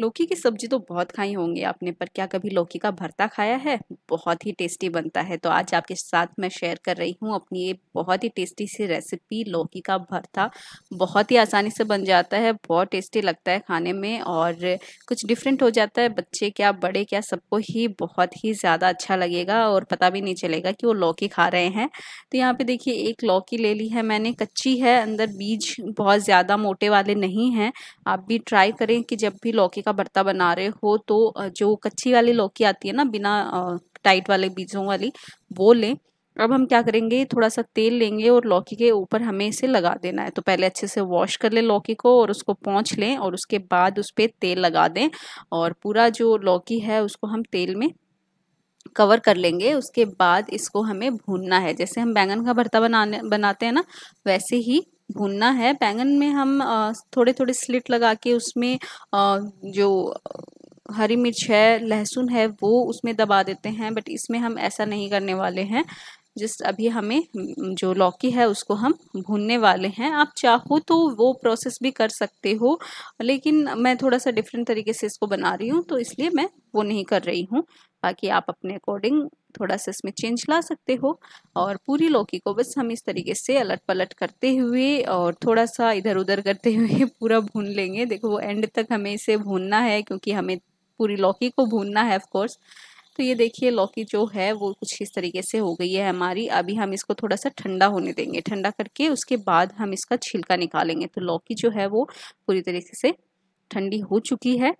लौकी की सब्जी तो बहुत खाई होंगी आपने पर क्या कभी लौकी का भरता खाया है बहुत ही टेस्टी बनता है तो आज आपके साथ मैं शेयर कर रही हूँ अपनी ये बहुत ही टेस्टी सी रेसिपी लौकी का भरता बहुत ही आसानी से बन जाता है बहुत टेस्टी लगता है खाने में और कुछ डिफरेंट हो जाता है बच्चे क्या बड़े क्या सबको ही बहुत ही ज़्यादा अच्छा लगेगा और पता भी नहीं चलेगा कि वो लौकी खा रहे हैं तो यहाँ पर देखिए एक लौकी ले ली है मैंने कच्ची है अंदर बीज बहुत ज़्यादा मोटे वाले नहीं हैं आप भी ट्राई करें कि जब भी लौकी का का भरता बना रहे हो तो जो कच्ची वाली लौकी आती है ना बिना टाइट वाले बीजों वाली वो लें अब हम क्या करेंगे थोड़ा सा तेल लेंगे और लौकी के ऊपर हमें इसे लगा देना है तो पहले अच्छे से वॉश कर लें लौकी को और उसको पहुँच लें और उसके बाद उस पर तेल लगा दें और पूरा जो लौकी है उसको हम तेल में कवर कर लेंगे उसके बाद इसको हमें भूनना है जैसे हम बैंगन का भरता बनाने बनाते हैं ना वैसे ही भूनना है बैंगन में हम थोड़े थोड़े स्लिट लगा के उसमें जो हरी मिर्च है लहसुन है वो उसमें दबा देते हैं बट इसमें हम ऐसा नहीं करने वाले हैं जिस अभी हमें जो लौकी है उसको हम भूनने वाले हैं आप चाहो तो वो प्रोसेस भी कर सकते हो लेकिन मैं थोड़ा सा डिफरेंट तरीके से इसको बना रही हूँ तो इसलिए मैं वो नहीं कर रही हूँ बाकी आप अपने अकॉर्डिंग थोड़ा सा इसमें चेंज ला सकते हो और पूरी लौकी को बस हम इस तरीके से अलट पलट करते हुए और थोड़ा सा इधर उधर करते हुए पूरा भून लेंगे देखो वो एंड तक हमें इसे भूनना है क्योंकि हमें पूरी लौकी को भूनना है ऑफकोर्स तो ये देखिए लौकी जो है वो कुछ इस तरीके से हो गई है हमारी अभी हम इसको थोड़ा सा ठंडा होने देंगे ठंडा करके उसके बाद हम इसका छिलका निकालेंगे तो लौकी जो है वो पूरी तरीके से ठंडी हो चुकी है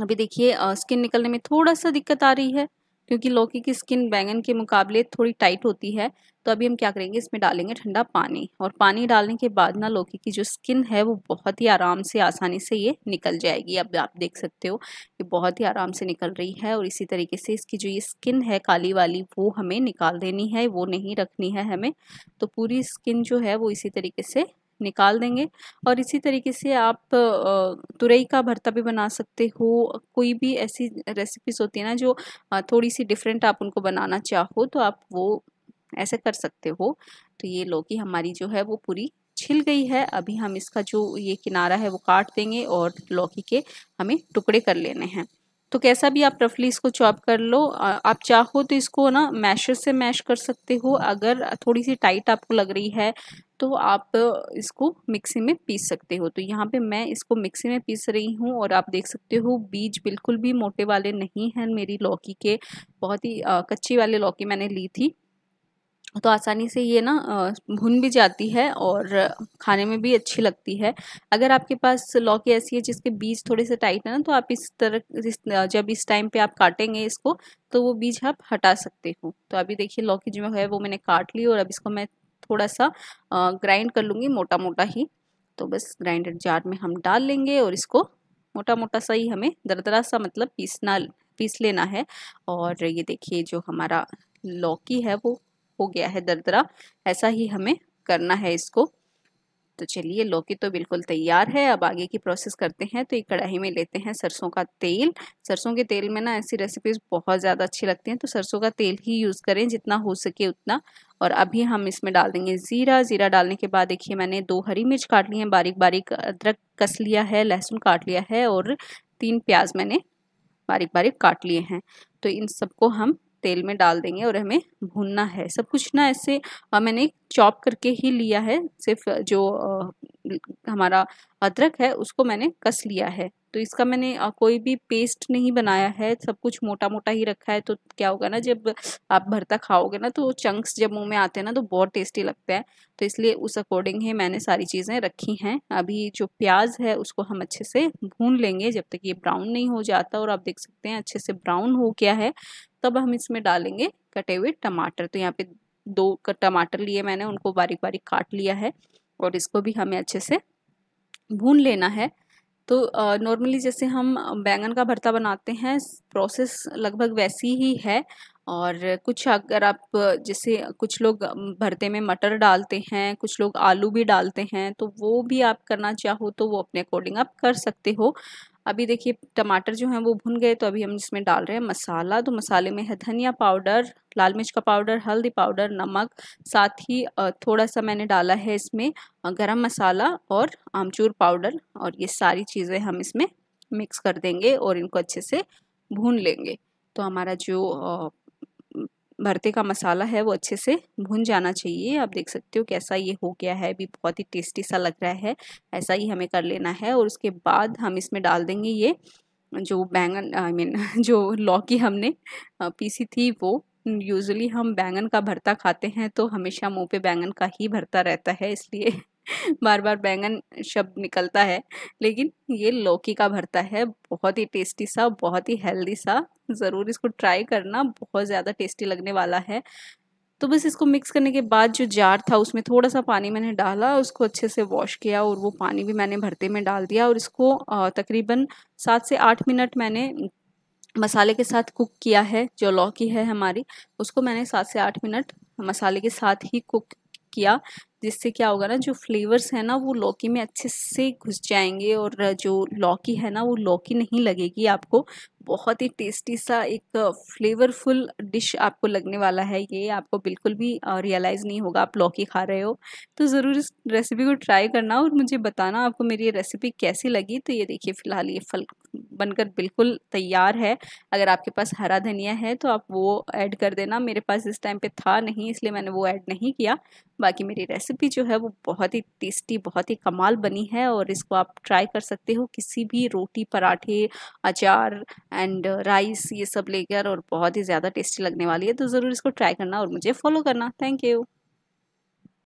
अभी देखिए स्किन निकलने में थोड़ा सा दिक्कत आ रही है क्योंकि लौकी की स्किन बैंगन के मुकाबले थोड़ी टाइट होती है तो अभी हम क्या करेंगे इसमें डालेंगे ठंडा पानी और पानी डालने के बाद ना लौकी की जो स्किन है वो बहुत ही आराम से आसानी से ये निकल जाएगी अब आप देख सकते हो ये बहुत ही आराम से निकल रही है और इसी तरीके से इसकी जो ये स्किन है काली वाली वो हमें निकाल देनी है वो नहीं रखनी है हमें तो पूरी स्किन जो है वो इसी तरीके से निकाल देंगे हाँ। और इसी तरीके से आप तुरई का भरता भी बना सकते हो कोई भी ऐसी रेसिपीज़ होती है ना जो थोड़ी सी डिफरेंट आप उनको बनाना चाहो तो आप वो ऐसे कर सकते हो तो ये लौकी हमारी जो है वो पूरी छिल गई है अभी हम इसका जो ये किनारा है वो काट देंगे और लौकी के हमें टुकड़े कर लेने हैं तो कैसा भी आप रफली इसको चॉप कर लो आप चाहो तो इसको ना मैशर से मैश कर सकते हो अगर थोड़ी सी टाइट आपको लग रही है तो आप इसको मिक्सी में पीस सकते हो तो यहाँ पे मैं इसको मिक्सी में पीस रही हूँ और आप देख सकते हो बीज बिल्कुल भी मोटे वाले नहीं हैं मेरी लौकी के बहुत ही कच्ची वाले लौकी मैंने ली थी तो आसानी से ये ना भुन भी जाती है और खाने में भी अच्छी लगती है अगर आपके पास लौकी ऐसी है जिसके बीज थोड़े से टाइट है ना तो आप इस तरह इस जब इस टाइम पे आप काटेंगे इसको तो वो बीज आप हटा सकते हो तो अभी देखिए लौकी जो है वो मैंने काट ली और अब इसको मैं थोड़ा सा ग्राइंड कर लूँगी मोटा मोटा ही तो बस ग्राइंडर जार में हम डाल लेंगे और इसको मोटा मोटा सा ही हमें दरदरा सा मतलब पीसना पीस लेना है और ये देखिए जो हमारा लौकी है वो हो गया है दरदरा ऐसा ही हमें करना है इसको तो चलिए लौकी तो बिल्कुल तैयार है अब आगे की प्रोसेस करते हैं तो एक कढ़ाई में लेते हैं सरसों का तेल सरसों के तेल में ना ऐसी रेसिपीज़ बहुत ज़्यादा अच्छी लगती हैं तो सरसों का तेल ही यूज़ करें जितना हो सके उतना और अभी हम इसमें डाल देंगे ज़ीरा ज़ीरा डालने के बाद देखिए मैंने दो हरी मिर्च काट ली है बारीक बारीक अदरक कस लिया है लहसुन काट लिया है और तीन प्याज मैंने बारीक बारीक काट लिए हैं तो इन सबको हम तेल में डाल देंगे और हमें भूनना है सब कुछ ना ऐसे मैंने चॉप करके ही लिया है सिर्फ जो हमारा अदरक है उसको मैंने कस लिया है तो इसका मैंने कोई भी पेस्ट नहीं बनाया है सब कुछ मोटा मोटा ही रखा है तो क्या होगा ना जब आप भरता खाओगे ना तो चंक्स जब मुंह में आते हैं ना तो बहुत टेस्टी लगता है तो इसलिए उस अकॉर्डिंग ही मैंने सारी चीज़ें रखी हैं अभी जो प्याज है उसको हम अच्छे से भून लेंगे जब तक ये ब्राउन नहीं हो जाता और आप देख सकते हैं अच्छे से ब्राउन हो गया है तब हम इसमें डालेंगे कटे हुए टमाटर तो यहाँ पे दो टमाटर लिए मैंने उनको बारीक बारीक काट लिया है और इसको भी हमें अच्छे से भून लेना है तो नॉर्मली जैसे हम बैंगन का भरता बनाते हैं प्रोसेस लगभग वैसी ही है और कुछ अगर आप जैसे कुछ लोग भरते में मटर डालते हैं कुछ लोग आलू भी डालते हैं तो वो भी आप करना चाहो तो वो अपने अकॉर्डिंग आप कर सकते हो अभी देखिए टमाटर जो हैं वो भुन गए तो अभी हम इसमें डाल रहे हैं मसाला तो मसाले में है धनिया पाउडर लाल मिर्च का पाउडर हल्दी पाउडर नमक साथ ही थोड़ा सा मैंने डाला है इसमें गरम मसाला और आमचूर पाउडर और ये सारी चीज़ें हम इसमें मिक्स कर देंगे और इनको अच्छे से भून लेंगे तो हमारा जो भरते का मसाला है वो अच्छे से भुन जाना चाहिए आप देख सकते हो कैसा ये हो गया है अभी बहुत ही टेस्टी सा लग रहा है ऐसा ही हमें कर लेना है और उसके बाद हम इसमें डाल देंगे ये जो बैंगन आई मीन जो लौकी हमने पीसी थी वो यूजुअली हम बैंगन का भरता खाते हैं तो हमेशा मुंह पे बैंगन का ही भरता रहता है इसलिए बार बार बैंगन शब्द निकलता है लेकिन ये लौकी का भरता है बहुत ही टेस्टी सा बहुत ही हेल्दी सा ज़रूर इसको ट्राई करना बहुत ज़्यादा टेस्टी लगने वाला है तो बस इसको मिक्स करने के बाद जो जार था उसमें थोड़ा सा पानी मैंने डाला उसको अच्छे से वॉश किया और वो पानी भी मैंने भरते में डाल दिया और इसको तकरीबन सात से आठ मिनट मैंने मसाले के साथ कुक किया है जो लौकी है हमारी उसको मैंने सात से आठ मिनट मसाले के साथ ही कुक किया जिससे क्या होगा ना जो फ्लेवर्स है ना वो लौकी में अच्छे से घुस जाएंगे और जो लौकी है ना वो लौकी नहीं लगेगी आपको बहुत ही टेस्टी सा एक फ्लेवरफुल डिश आपको लगने वाला है ये आपको बिल्कुल भी रियलाइज़ नहीं होगा आप लौकी खा रहे हो तो ज़रूर इस रेसिपी को ट्राई करना और मुझे बताना आपको मेरी ये रेसिपी कैसी लगी तो ये देखिए फ़िलहाल ये फल बनकर बिल्कुल तैयार है अगर आपके पास हरा धनिया है तो आप वो ऐड कर देना मेरे पास इस टाइम पे था नहीं इसलिए मैंने वो ऐड नहीं किया बाकी मेरी रेसिपी जो है वो बहुत ही टेस्टी बहुत ही कमाल बनी है और इसको आप ट्राई कर सकते हो किसी भी रोटी पराठे अचार एंड राइस ये सब लेकर और बहुत ही ज़्यादा टेस्टी लगने वाली है तो ज़रूर इसको ट्राई करना और मुझे फॉलो करना थैंक यू